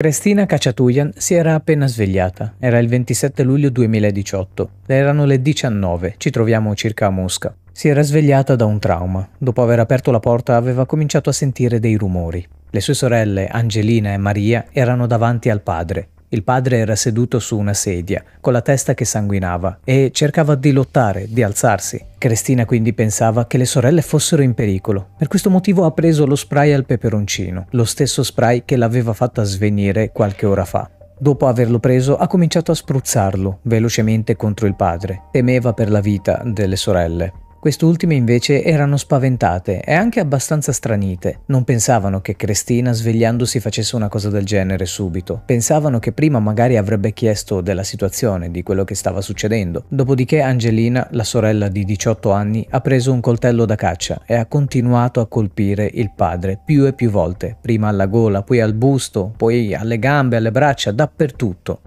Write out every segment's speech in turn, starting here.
Cristina Cacciatuian si era appena svegliata. Era il 27 luglio 2018. Erano le 19, ci troviamo circa a Mosca. Si era svegliata da un trauma. Dopo aver aperto la porta aveva cominciato a sentire dei rumori. Le sue sorelle, Angelina e Maria, erano davanti al padre. Il padre era seduto su una sedia, con la testa che sanguinava, e cercava di lottare, di alzarsi. Cristina quindi pensava che le sorelle fossero in pericolo. Per questo motivo ha preso lo spray al peperoncino, lo stesso spray che l'aveva fatta svenire qualche ora fa. Dopo averlo preso ha cominciato a spruzzarlo velocemente contro il padre. Temeva per la vita delle sorelle. Quest'ultime invece erano spaventate e anche abbastanza stranite. Non pensavano che Cristina svegliandosi facesse una cosa del genere subito. Pensavano che prima magari avrebbe chiesto della situazione, di quello che stava succedendo. Dopodiché Angelina, la sorella di 18 anni, ha preso un coltello da caccia e ha continuato a colpire il padre più e più volte, prima alla gola, poi al busto, poi alle gambe, alle braccia, dappertutto.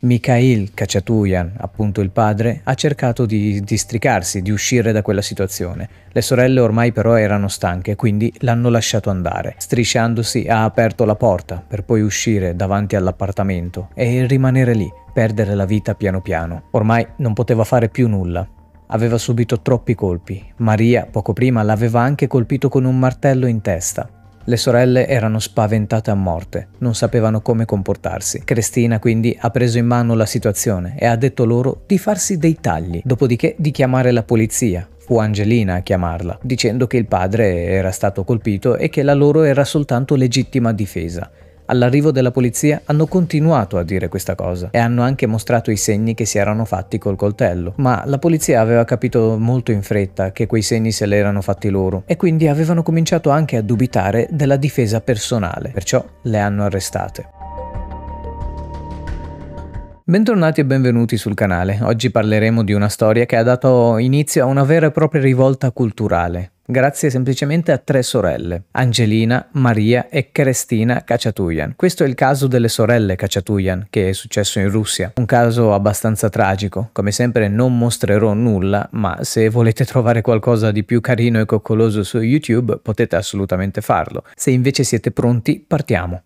Mikhail Kachaturian, appunto il padre, ha cercato di districarsi, di uscire da quella situazione. Le sorelle ormai però erano stanche, quindi l'hanno lasciato andare. Strisciandosi ha aperto la porta per poi uscire davanti all'appartamento e rimanere lì, perdere la vita piano piano. Ormai non poteva fare più nulla, aveva subito troppi colpi. Maria, poco prima, l'aveva anche colpito con un martello in testa. Le sorelle erano spaventate a morte, non sapevano come comportarsi. Cristina quindi ha preso in mano la situazione e ha detto loro di farsi dei tagli, dopodiché di chiamare la polizia, fu Angelina a chiamarla, dicendo che il padre era stato colpito e che la loro era soltanto legittima difesa. All'arrivo della polizia hanno continuato a dire questa cosa e hanno anche mostrato i segni che si erano fatti col coltello, ma la polizia aveva capito molto in fretta che quei segni se li erano fatti loro e quindi avevano cominciato anche a dubitare della difesa personale, perciò le hanno arrestate. Bentornati e benvenuti sul canale. Oggi parleremo di una storia che ha dato inizio a una vera e propria rivolta culturale, grazie semplicemente a tre sorelle, Angelina, Maria e Cristina Cacciatuyan. Questo è il caso delle sorelle Cacciatuyan, che è successo in Russia. Un caso abbastanza tragico. Come sempre non mostrerò nulla, ma se volete trovare qualcosa di più carino e coccoloso su YouTube potete assolutamente farlo. Se invece siete pronti, partiamo.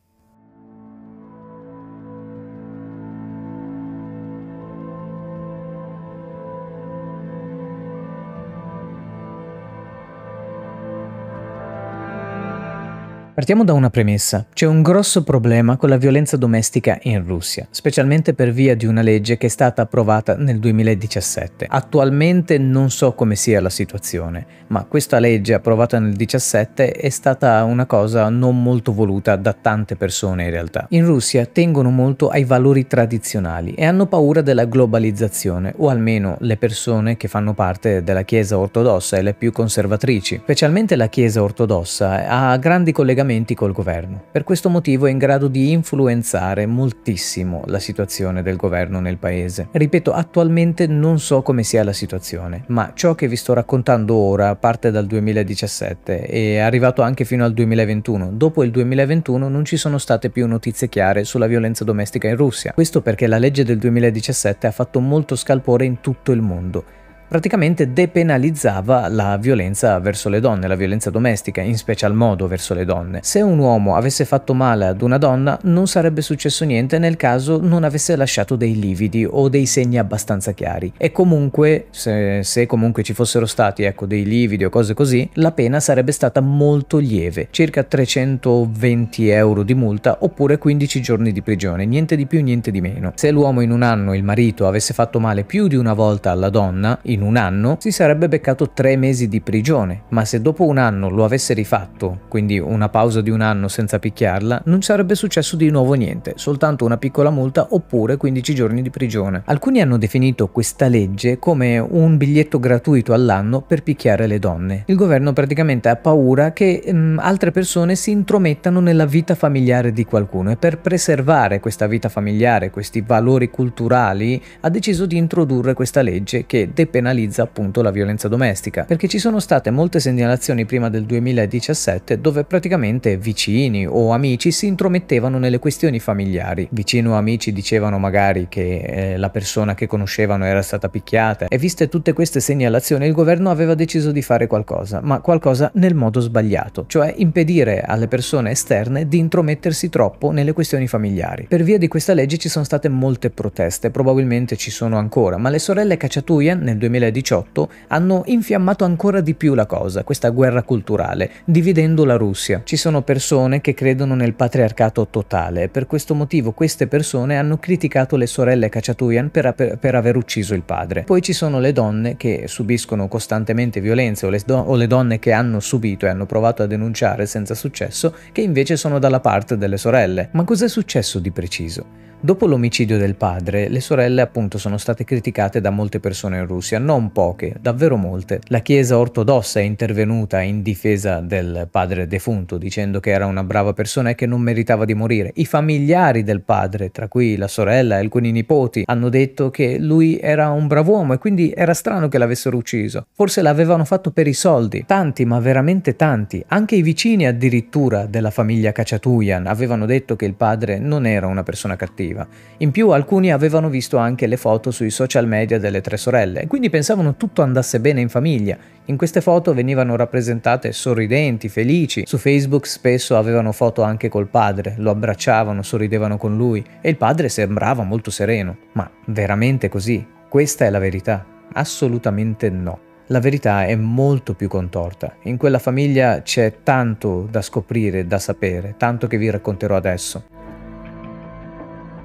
Partiamo da una premessa. C'è un grosso problema con la violenza domestica in Russia, specialmente per via di una legge che è stata approvata nel 2017. Attualmente non so come sia la situazione, ma questa legge approvata nel 2017 è stata una cosa non molto voluta da tante persone in realtà. In Russia tengono molto ai valori tradizionali e hanno paura della globalizzazione, o almeno le persone che fanno parte della Chiesa ortodossa e le più conservatrici. Specialmente la Chiesa ortodossa ha grandi collegamenti collegamenti col governo. Per questo motivo è in grado di influenzare moltissimo la situazione del governo nel paese. Ripeto, attualmente non so come sia la situazione, ma ciò che vi sto raccontando ora parte dal 2017 e è arrivato anche fino al 2021. Dopo il 2021 non ci sono state più notizie chiare sulla violenza domestica in Russia. Questo perché la legge del 2017 ha fatto molto scalpore in tutto il mondo praticamente depenalizzava la violenza verso le donne, la violenza domestica, in special modo verso le donne. Se un uomo avesse fatto male ad una donna, non sarebbe successo niente nel caso non avesse lasciato dei lividi o dei segni abbastanza chiari. E comunque, se, se comunque ci fossero stati ecco, dei lividi o cose così, la pena sarebbe stata molto lieve, circa 320 euro di multa oppure 15 giorni di prigione, niente di più, niente di meno. Se l'uomo in un anno, il marito, avesse fatto male più di una volta alla donna, in in un anno, si sarebbe beccato tre mesi di prigione, ma se dopo un anno lo avesse rifatto, quindi una pausa di un anno senza picchiarla, non sarebbe successo di nuovo niente, soltanto una piccola multa oppure 15 giorni di prigione. Alcuni hanno definito questa legge come un biglietto gratuito all'anno per picchiare le donne. Il governo praticamente ha paura che mh, mm, altre persone si intromettano nella vita familiare di qualcuno e per preservare questa vita familiare, questi valori culturali, ha deciso di introdurre questa legge che depenalizza penalizza appunto la violenza domestica, perché ci sono state molte segnalazioni prima del 2017 dove praticamente vicini o amici si intromettevano nelle questioni familiari. Vicino o amici dicevano magari che eh, la persona che conoscevano era stata picchiata e viste tutte queste segnalazioni il governo aveva deciso di fare qualcosa, ma qualcosa nel modo sbagliato, cioè impedire alle persone esterne di intromettersi troppo nelle questioni familiari. Per via di questa legge ci sono state molte proteste, probabilmente ci sono ancora, ma le sorelle Cacciatuia nel 2017 2018 hanno infiammato ancora di più la cosa, questa guerra culturale, dividendo la Russia. Ci sono persone che credono nel patriarcato totale e per questo motivo queste persone hanno criticato le sorelle Kachaturian per, per, per, aver ucciso il padre. Poi ci sono le donne che subiscono costantemente violenze o le, do- o le donne che hanno subito e hanno provato a denunciare senza successo che invece sono dalla parte delle sorelle. Ma cos'è successo di preciso? Dopo l'omicidio del padre, le sorelle appunto sono state criticate da molte persone in Russia, non poche, davvero molte. La Chiesa ortodossa è intervenuta in difesa del padre defunto, dicendo che era una brava persona e che non meritava di morire. I familiari del padre, tra cui la sorella e alcuni nipoti, hanno detto che lui era un brav'uomo e quindi era strano che l'avessero ucciso. Forse l'avevano fatto per i soldi. Tanti, ma veramente tanti, anche i vicini addirittura della famiglia Cacciatuian avevano detto che il padre non era una persona cattiva arriva. In più alcuni avevano visto anche le foto sui social media delle tre sorelle e quindi pensavano tutto andasse bene in famiglia. In queste foto venivano rappresentate sorridenti, felici. Su Facebook spesso avevano foto anche col padre, lo abbracciavano, sorridevano con lui e il padre sembrava molto sereno. Ma veramente così? Questa è la verità? Assolutamente no. La verità è molto più contorta. In quella famiglia c'è tanto da scoprire, da sapere, tanto che vi racconterò adesso.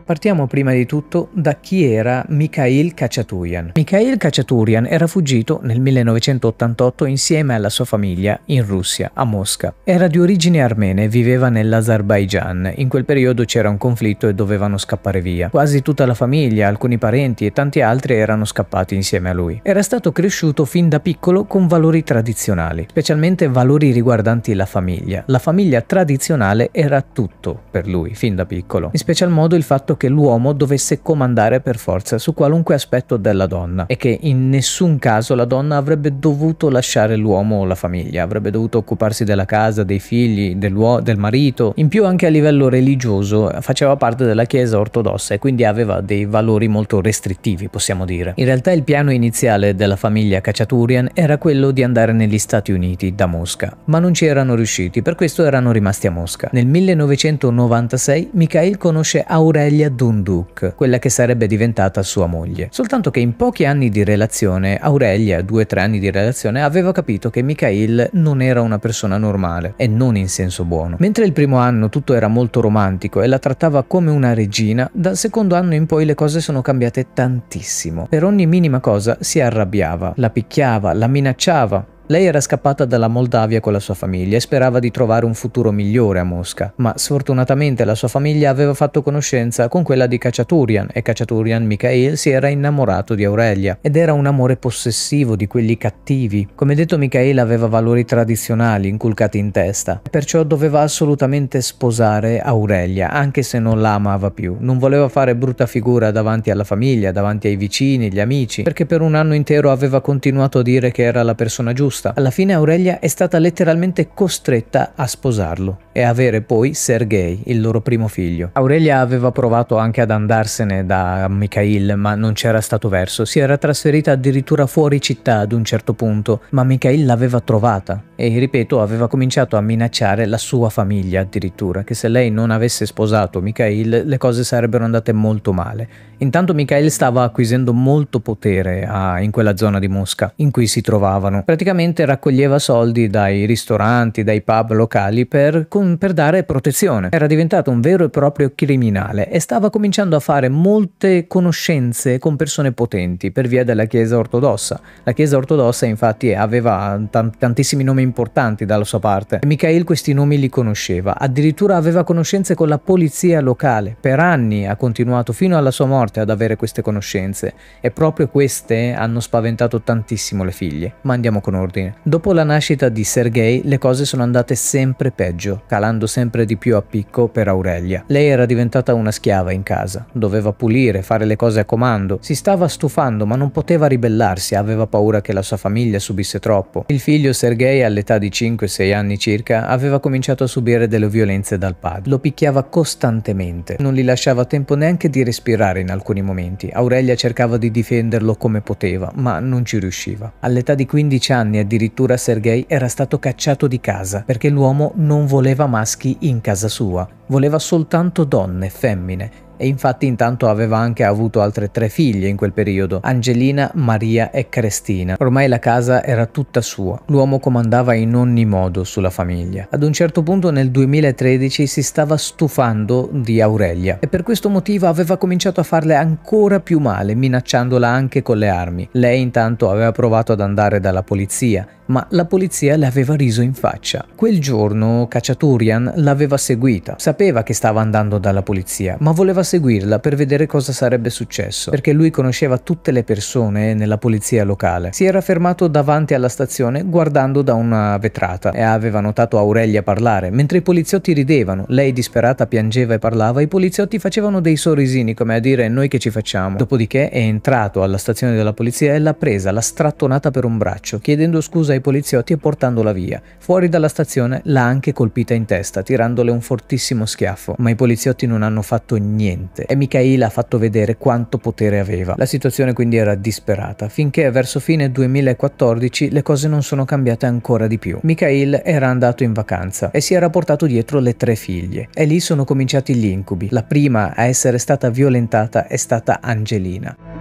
Partiamo prima di tutto da chi era Mikhail Kachaturian. Mikhail Kachaturian era fuggito nel 1988 insieme alla sua famiglia in Russia, a Mosca. Era di origine armena e viveva nell'Azerbaigian. In quel periodo c'era un conflitto e dovevano scappare via. Quasi tutta la famiglia, alcuni parenti e tanti altri erano scappati insieme a lui. Era stato cresciuto fin da piccolo con valori tradizionali, specialmente valori riguardanti la famiglia. La famiglia tradizionale era tutto per lui fin da piccolo, in special modo il fatto che l'uomo dovesse comandare per forza su qualunque aspetto della donna e che in nessun caso la donna avrebbe dovuto lasciare l'uomo o la famiglia, avrebbe dovuto occuparsi della casa, dei figli, del marito. In più anche a livello religioso eh, faceva parte della Chiesa ortodossa e quindi aveva dei valori molto restrittivi, possiamo dire. In realtà il piano iniziale della famiglia Cacciaturian era quello di andare negli Stati Uniti da Mosca, ma non ci erano riusciti, per questo erano rimasti a Mosca. Nel 1996 Mikhail conosce Aurelia Maria Dunduk, quella che sarebbe diventata sua moglie. Soltanto che in pochi anni di relazione, Aurelia, due o tre anni di relazione, aveva capito che Mikhail non era una persona normale e non in senso buono. Mentre il primo anno tutto era molto romantico e la trattava come una regina, dal secondo anno in poi le cose sono cambiate tantissimo. Per ogni minima cosa si arrabbiava, la picchiava, la minacciava, lei era scappata dalla Moldavia con la sua famiglia e sperava di trovare un futuro migliore a Mosca, ma sfortunatamente la sua famiglia aveva fatto conoscenza con quella di Cacciaturian e Cacciaturian Mikhail si era innamorato di Aurelia ed era un amore possessivo di quelli cattivi. Come detto Mikhail aveva valori tradizionali inculcati in testa e perciò doveva assolutamente sposare Aurelia anche se non la amava più. Non voleva fare brutta figura davanti alla famiglia, davanti ai vicini, gli amici, perché per un anno intero aveva continuato a dire che era la persona giusta giusta. Alla fine Aurelia è stata letteralmente costretta a sposarlo e avere poi Sergei, il loro primo figlio. Aurelia aveva provato anche ad andarsene da Mikhail, ma non c'era stato verso. Si era trasferita addirittura fuori città ad un certo punto, ma Mikhail l'aveva trovata e, ripeto, aveva cominciato a minacciare la sua famiglia addirittura, che se lei non avesse sposato Mikhail le cose sarebbero andate molto male. Intanto Mikhail stava acquisendo molto potere a, ah, in quella zona di Mosca in cui si trovavano. Praticamente praticamente raccoglieva soldi dai ristoranti, dai pub locali per, con, per dare protezione. Era diventato un vero e proprio criminale e stava cominciando a fare molte conoscenze con persone potenti per via della Chiesa ortodossa. La Chiesa ortodossa infatti aveva tantissimi nomi importanti dalla sua parte. Mikhail questi nomi li conosceva, addirittura aveva conoscenze con la polizia locale. Per anni ha continuato fino alla sua morte ad avere queste conoscenze e proprio queste hanno spaventato tantissimo le figlie. Ma andiamo con ordine. Putin. Dopo la nascita di Sergei le cose sono andate sempre peggio, calando sempre di più a picco per Aurelia. Lei era diventata una schiava in casa, doveva pulire, fare le cose a comando, si stava stufando ma non poteva ribellarsi, aveva paura che la sua famiglia subisse troppo. Il figlio Sergei all'età di 5-6 anni circa aveva cominciato a subire delle violenze dal padre. Lo picchiava costantemente, non gli lasciava tempo neanche di respirare in alcuni momenti. Aurelia cercava di difenderlo come poteva, ma non ci riusciva. All'età di 15 anni addirittura Sergei era stato cacciato di casa perché l'uomo non voleva maschi in casa sua, voleva soltanto donne, femmine, e infatti intanto aveva anche avuto altre tre figlie in quel periodo, Angelina, Maria e Cristina. Ormai la casa era tutta sua, l'uomo comandava in ogni modo sulla famiglia. Ad un certo punto nel 2013 si stava stufando di Aurelia e per questo motivo aveva cominciato a farle ancora più male, minacciandola anche con le armi. Lei intanto aveva provato ad andare dalla polizia ma la polizia le aveva riso in faccia. Quel giorno Cacciaturian l'aveva seguita, sapeva che stava andando dalla polizia, ma voleva seguirla per vedere cosa sarebbe successo, perché lui conosceva tutte le persone nella polizia locale. Si era fermato davanti alla stazione guardando da una vetrata e aveva notato Aurelia parlare, mentre i poliziotti ridevano, lei disperata piangeva e parlava, i poliziotti facevano dei sorrisini come a dire noi che ci facciamo. Dopodiché è entrato alla stazione della polizia e l'ha presa, l'ha strattonata per un braccio, chiedendo scusa dai poliziotti e portandola via. Fuori dalla stazione l'ha anche colpita in testa, tirandole un fortissimo schiaffo, ma i poliziotti non hanno fatto niente e Mikhail ha fatto vedere quanto potere aveva. La situazione quindi era disperata, finché verso fine 2014 le cose non sono cambiate ancora di più. Mikhail era andato in vacanza e si era portato dietro le tre figlie e lì sono cominciati gli incubi. La prima a essere stata violentata è stata Angelina.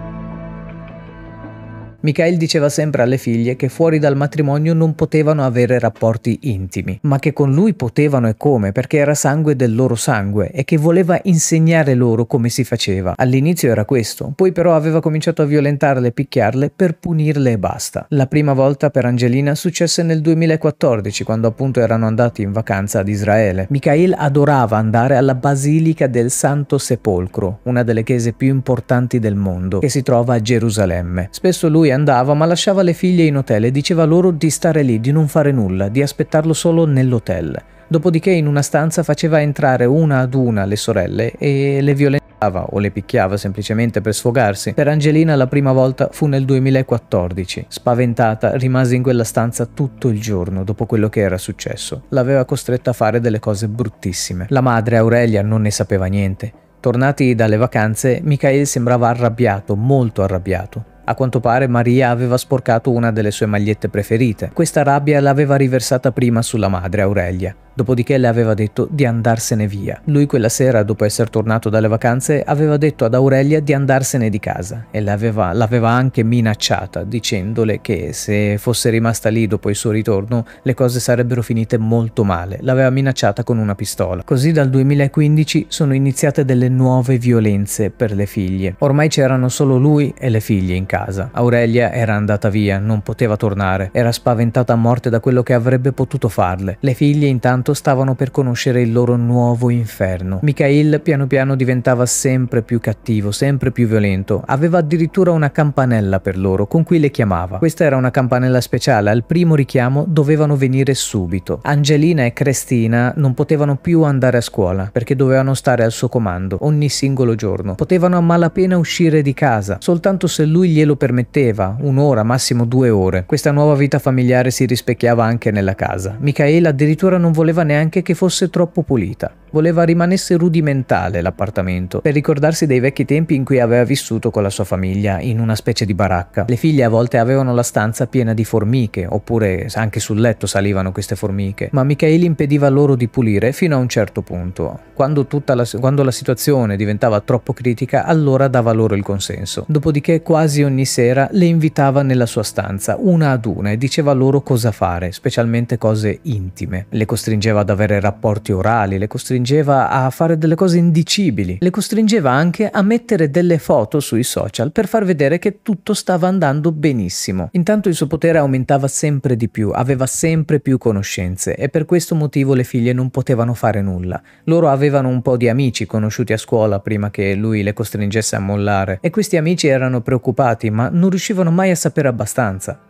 Michael diceva sempre alle figlie che fuori dal matrimonio non potevano avere rapporti intimi, ma che con lui potevano e come, perché era sangue del loro sangue e che voleva insegnare loro come si faceva. All'inizio era questo, poi però aveva cominciato a violentarle e picchiarle per punirle e basta. La prima volta per Angelina successe nel 2014, quando appunto erano andati in vacanza ad Israele. Michael adorava andare alla Basilica del Santo Sepolcro, una delle chiese più importanti del mondo, che si trova a Gerusalemme. Spesso lui andava ma lasciava le figlie in hotel e diceva loro di stare lì, di non fare nulla, di aspettarlo solo nell'hotel. Dopodiché in una stanza faceva entrare una ad una le sorelle e le violentava o le picchiava semplicemente per sfogarsi. Per Angelina la prima volta fu nel 2014. Spaventata rimase in quella stanza tutto il giorno dopo quello che era successo. L'aveva costretta a fare delle cose bruttissime. La madre Aurelia non ne sapeva niente. Tornati dalle vacanze, Michael sembrava arrabbiato, molto arrabbiato. A quanto pare Maria aveva sporcato una delle sue magliette preferite. Questa rabbia l'aveva riversata prima sulla madre Aurelia. Dopodiché le aveva detto di andarsene via. Lui quella sera, dopo essere tornato dalle vacanze, aveva detto ad Aurelia di andarsene di casa e l'aveva, l'aveva anche minacciata, dicendole che se fosse rimasta lì dopo il suo ritorno le cose sarebbero finite molto male. L'aveva minacciata con una pistola. Così dal 2015 sono iniziate delle nuove violenze per le figlie. Ormai c'erano solo lui e le figlie in casa. Aurelia era andata via, non poteva tornare, era spaventata a morte da quello che avrebbe potuto farle. Le figlie intanto quanto stavano per conoscere il loro nuovo inferno. Mikhail piano piano diventava sempre più cattivo, sempre più violento. Aveva addirittura una campanella per loro, con cui le chiamava. Questa era una campanella speciale, al primo richiamo dovevano venire subito. Angelina e Cristina non potevano più andare a scuola, perché dovevano stare al suo comando ogni singolo giorno. Potevano a malapena uscire di casa, soltanto se lui glielo permetteva, un'ora, massimo due ore. Questa nuova vita familiare si rispecchiava anche nella casa. Michaela addirittura non voleva voleva neanche che fosse troppo pulita. Voleva rimanesse rudimentale l'appartamento, per ricordarsi dei vecchi tempi in cui aveva vissuto con la sua famiglia in una specie di baracca. Le figlie a volte avevano la stanza piena di formiche, oppure anche sul letto salivano queste formiche, ma Michael impediva loro di pulire fino a un certo punto. Quando, la, quando la situazione diventava troppo critica, allora dava loro il consenso. Dopodiché quasi ogni sera le invitava nella sua stanza, una ad una, e diceva loro cosa fare, specialmente cose intime. Le costringeva costringeva ad avere rapporti orali, le costringeva a fare delle cose indicibili, le costringeva anche a mettere delle foto sui social per far vedere che tutto stava andando benissimo. Intanto il suo potere aumentava sempre di più, aveva sempre più conoscenze e per questo motivo le figlie non potevano fare nulla. Loro avevano un po' di amici conosciuti a scuola prima che lui le costringesse a mollare e questi amici erano preoccupati ma non riuscivano mai a sapere abbastanza.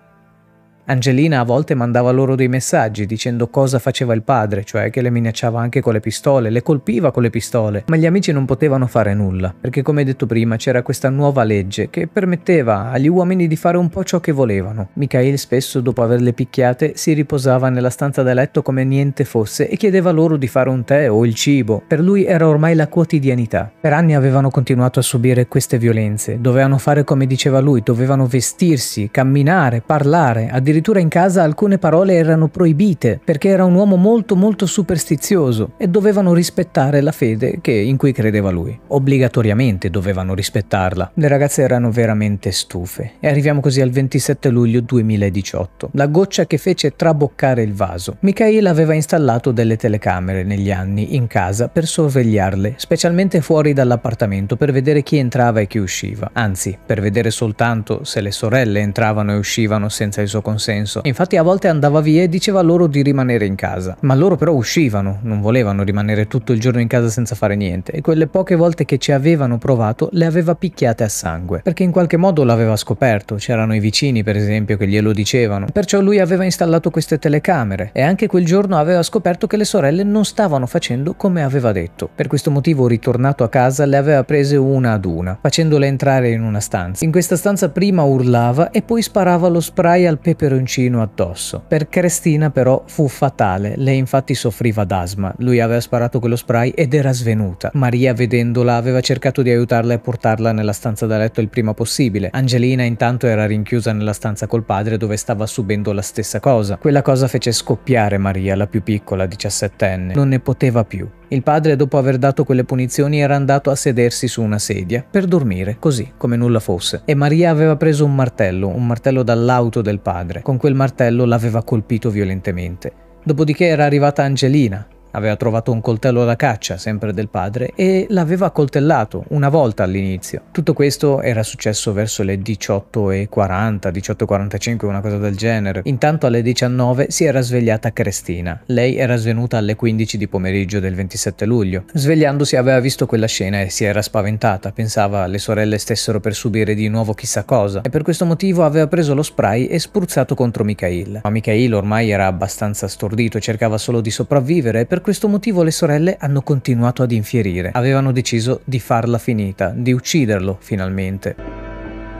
Angelina a volte mandava loro dei messaggi dicendo cosa faceva il padre, cioè che le minacciava anche con le pistole, le colpiva con le pistole, ma gli amici non potevano fare nulla, perché come detto prima c'era questa nuova legge che permetteva agli uomini di fare un po' ciò che volevano. Mikhail spesso dopo averle picchiate si riposava nella stanza da letto come niente fosse e chiedeva loro di fare un tè o il cibo, per lui era ormai la quotidianità. Per anni avevano continuato a subire queste violenze, dovevano fare come diceva lui, dovevano vestirsi, camminare, parlare, addirittura addirittura in casa alcune parole erano proibite perché era un uomo molto molto superstizioso e dovevano rispettare la fede che, in cui credeva lui. Obbligatoriamente dovevano rispettarla. Le ragazze erano veramente stufe e arriviamo così al 27 luglio 2018, la goccia che fece traboccare il vaso. Michael aveva installato delle telecamere negli anni in casa per sorvegliarle, specialmente fuori dall'appartamento per vedere chi entrava e chi usciva, anzi per vedere soltanto se le sorelle entravano e uscivano senza il suo consenso senso. Infatti a volte andava via e diceva loro di rimanere in casa, ma loro però uscivano, non volevano rimanere tutto il giorno in casa senza fare niente e quelle poche volte che ci avevano provato le aveva picchiate a sangue, perché in qualche modo l'aveva scoperto, c'erano i vicini per esempio che glielo dicevano, perciò lui aveva installato queste telecamere e anche quel giorno aveva scoperto che le sorelle non stavano facendo come aveva detto. Per questo motivo ritornato a casa le aveva prese una ad una, facendole entrare in una stanza. In questa stanza prima urlava e poi sparava lo spray al peperoncino peperoncino addosso. Per Cristina però fu fatale, lei infatti soffriva d'asma, lui aveva sparato quello spray ed era svenuta. Maria vedendola aveva cercato di aiutarla e portarla nella stanza da letto il prima possibile. Angelina intanto era rinchiusa nella stanza col padre dove stava subendo la stessa cosa. Quella cosa fece scoppiare Maria, la più piccola, 17enne, non ne poteva più. Il padre, dopo aver dato quelle punizioni, era andato a sedersi su una sedia per dormire, così come nulla fosse. E Maria aveva preso un martello, un martello dall'auto del padre. Con quel martello l'aveva colpito violentemente. Dopodiché era arrivata Angelina, Aveva trovato un coltello da caccia, sempre del padre, e l'aveva coltellato una volta all'inizio. Tutto questo era successo verso le 18.40, 18.45, una cosa del genere. Intanto alle 19 si era svegliata Cristina. Lei era svenuta alle 15 di pomeriggio del 27 luglio. Svegliandosi aveva visto quella scena e si era spaventata, pensava le sorelle stessero per subire di nuovo chissà cosa, e per questo motivo aveva preso lo spray e spruzzato contro Mikhail. Ma Mikhail ormai era abbastanza stordito, cercava solo di sopravvivere e per questo motivo le sorelle hanno continuato ad infierire. Avevano deciso di farla finita, di ucciderlo finalmente.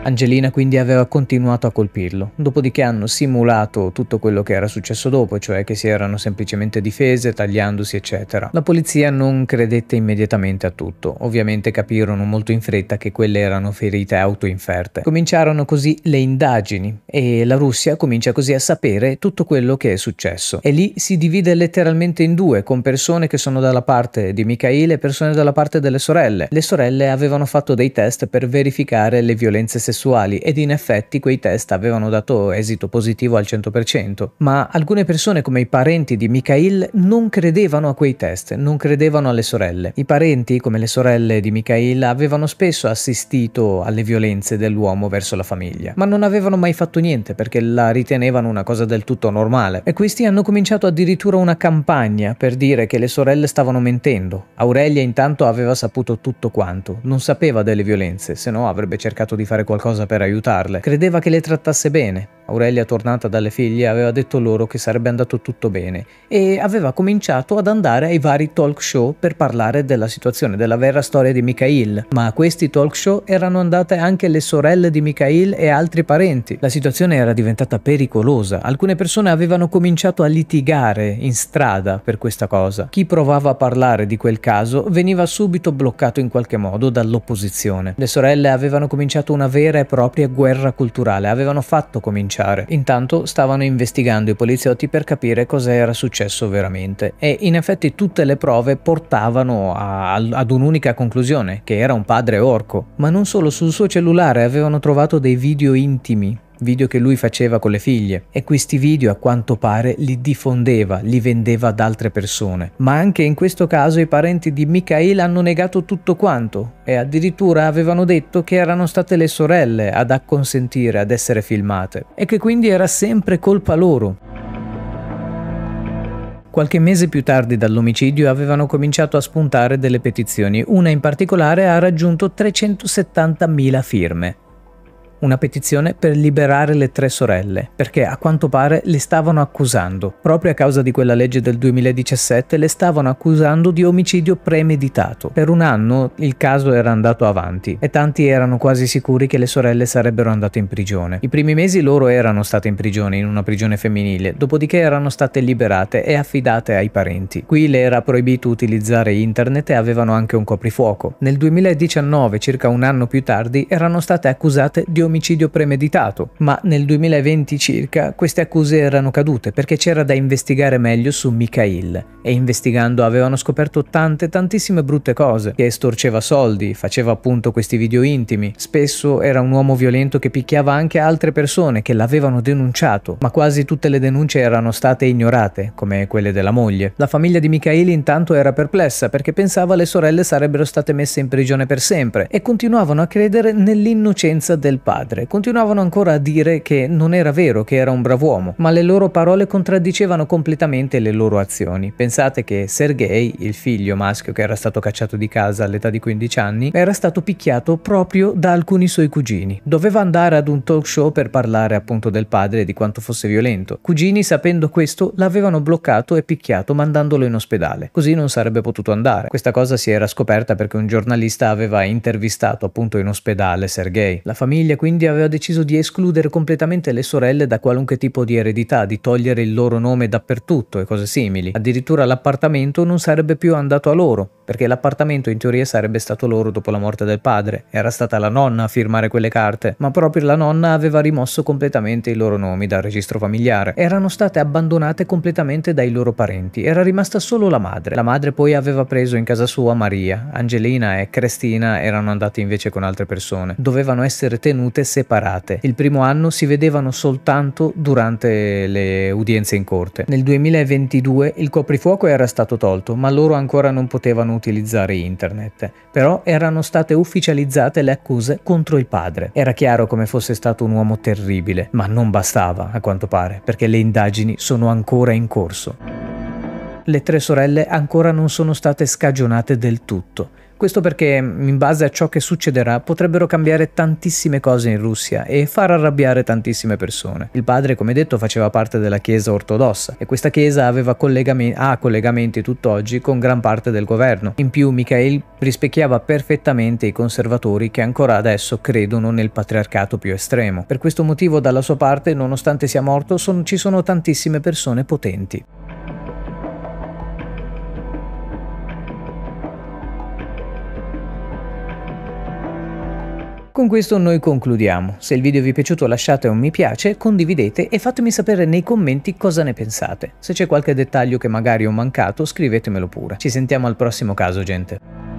Angelina quindi aveva continuato a colpirlo, dopodiché hanno simulato tutto quello che era successo dopo, cioè che si erano semplicemente difese, tagliandosi eccetera. La polizia non credette immediatamente a tutto, ovviamente capirono molto in fretta che quelle erano ferite autoinferte. Cominciarono così le indagini e la Russia comincia così a sapere tutto quello che è successo. E lì si divide letteralmente in due, con persone che sono dalla parte di Michael e persone dalla parte delle sorelle. Le sorelle avevano fatto dei test per verificare le violenze sessuali sessuali ed in effetti quei test avevano dato esito positivo al 100%, ma alcune persone come i parenti di Mikhail non credevano a quei test, non credevano alle sorelle. I parenti, come le sorelle di Mikhail, avevano spesso assistito alle violenze dell'uomo verso la famiglia, ma non avevano mai fatto niente perché la ritenevano una cosa del tutto normale e questi hanno cominciato addirittura una campagna per dire che le sorelle stavano mentendo. Aurelia intanto aveva saputo tutto quanto, non sapeva delle violenze, se no avrebbe cercato di fare qualcosa qualcosa per aiutarle, credeva che le trattasse bene, Aurelia, tornata dalle figlie, aveva detto loro che sarebbe andato tutto bene e aveva cominciato ad andare ai vari talk show per parlare della situazione, della vera storia di Mikhail. Ma a questi talk show erano andate anche le sorelle di Mikhail e altri parenti. La situazione era diventata pericolosa. Alcune persone avevano cominciato a litigare in strada per questa cosa. Chi provava a parlare di quel caso veniva subito bloccato in qualche modo dall'opposizione. Le sorelle avevano cominciato una vera e propria guerra culturale, avevano fatto cominciare cominciare. Intanto stavano investigando i poliziotti per capire cosa era successo veramente e in effetti tutte le prove portavano a, ad un'unica conclusione, che era un padre orco. Ma non solo, sul suo cellulare avevano trovato dei video intimi video che lui faceva con le figlie e questi video a quanto pare li diffondeva, li vendeva ad altre persone. Ma anche in questo caso i parenti di Mikhail hanno negato tutto quanto e addirittura avevano detto che erano state le sorelle ad acconsentire ad essere filmate e che quindi era sempre colpa loro. Qualche mese più tardi dall'omicidio avevano cominciato a spuntare delle petizioni, una in particolare ha raggiunto 370.000 firme una petizione per liberare le tre sorelle, perché a quanto pare le stavano accusando, proprio a causa di quella legge del 2017, le stavano accusando di omicidio premeditato. Per un anno il caso era andato avanti e tanti erano quasi sicuri che le sorelle sarebbero andate in prigione. I primi mesi loro erano state in prigione, in una prigione femminile, dopodiché erano state liberate e affidate ai parenti. Qui le era proibito utilizzare internet e avevano anche un coprifuoco. Nel 2019, circa un anno più tardi, erano state accusate di omicidio premeditato, ma nel 2020 circa queste accuse erano cadute perché c'era da investigare meglio su Mikhail e investigando avevano scoperto tante tantissime brutte cose, che estorceva soldi, faceva appunto questi video intimi, spesso era un uomo violento che picchiava anche altre persone che l'avevano denunciato, ma quasi tutte le denunce erano state ignorate, come quelle della moglie. La famiglia di Mikhail intanto era perplessa perché pensava le sorelle sarebbero state messe in prigione per sempre e continuavano a credere nell'innocenza del padre padre continuavano ancora a dire che non era vero che era un brav'uomo, ma le loro parole contraddicevano completamente le loro azioni. Pensate che Sergei, il figlio maschio che era stato cacciato di casa all'età di 15 anni, era stato picchiato proprio da alcuni suoi cugini. Doveva andare ad un talk show per parlare appunto del padre e di quanto fosse violento. Cugini, sapendo questo, l'avevano bloccato e picchiato mandandolo in ospedale. Così non sarebbe potuto andare. Questa cosa si era scoperta perché un giornalista aveva intervistato appunto in ospedale Sergei. La famiglia quindi quindi aveva deciso di escludere completamente le sorelle da qualunque tipo di eredità, di togliere il loro nome dappertutto e cose simili. Addirittura l'appartamento non sarebbe più andato a loro, perché l'appartamento in teoria sarebbe stato loro dopo la morte del padre. Era stata la nonna a firmare quelle carte, ma proprio la nonna aveva rimosso completamente i loro nomi dal registro familiare. Erano state abbandonate completamente dai loro parenti, era rimasta solo la madre. La madre poi aveva preso in casa sua Maria. Angelina e Cristina erano andate invece con altre persone. Dovevano essere tenute totalmente separate. Il primo anno si vedevano soltanto durante le udienze in corte. Nel 2022 il coprifuoco era stato tolto, ma loro ancora non potevano utilizzare internet. Però erano state ufficializzate le accuse contro il padre. Era chiaro come fosse stato un uomo terribile, ma non bastava, a quanto pare, perché le indagini sono ancora in corso. Le tre sorelle ancora non sono state scagionate del tutto questo perché, in base a ciò che succederà, potrebbero cambiare tantissime cose in Russia e far arrabbiare tantissime persone. Il padre, come detto, faceva parte della Chiesa ortodossa e questa Chiesa collegami- ha collegamenti tutt'oggi con gran parte del governo. In più, Mikhail rispecchiava perfettamente i conservatori che ancora adesso credono nel patriarcato più estremo. Per questo motivo, dalla sua parte, nonostante sia morto, son- ci sono tantissime persone potenti. Con questo noi concludiamo. Se il video vi è piaciuto lasciate un mi piace, condividete e fatemi sapere nei commenti cosa ne pensate. Se c'è qualche dettaglio che magari ho mancato scrivetemelo pure. Ci sentiamo al prossimo caso gente.